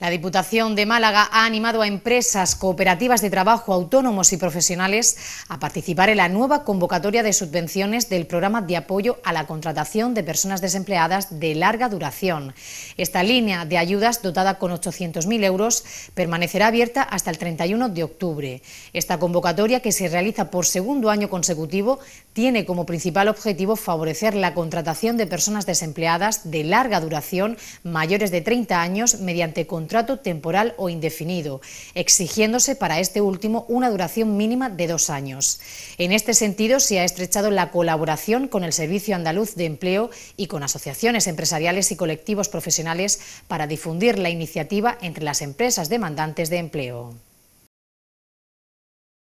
La Diputación de Málaga ha animado a empresas, cooperativas de trabajo, autónomos y profesionales a participar en la nueva convocatoria de subvenciones del programa de apoyo a la contratación de personas desempleadas de larga duración. Esta línea de ayudas, dotada con 800.000 euros, permanecerá abierta hasta el 31 de octubre. Esta convocatoria, que se realiza por segundo año consecutivo, tiene como principal objetivo favorecer la contratación de personas desempleadas de larga duración mayores de 30 años mediante contrato temporal o indefinido, exigiéndose para este último una duración mínima de dos años. En este sentido, se ha estrechado la colaboración con el Servicio Andaluz de Empleo y con asociaciones empresariales y colectivos profesionales para difundir la iniciativa entre las empresas demandantes de empleo.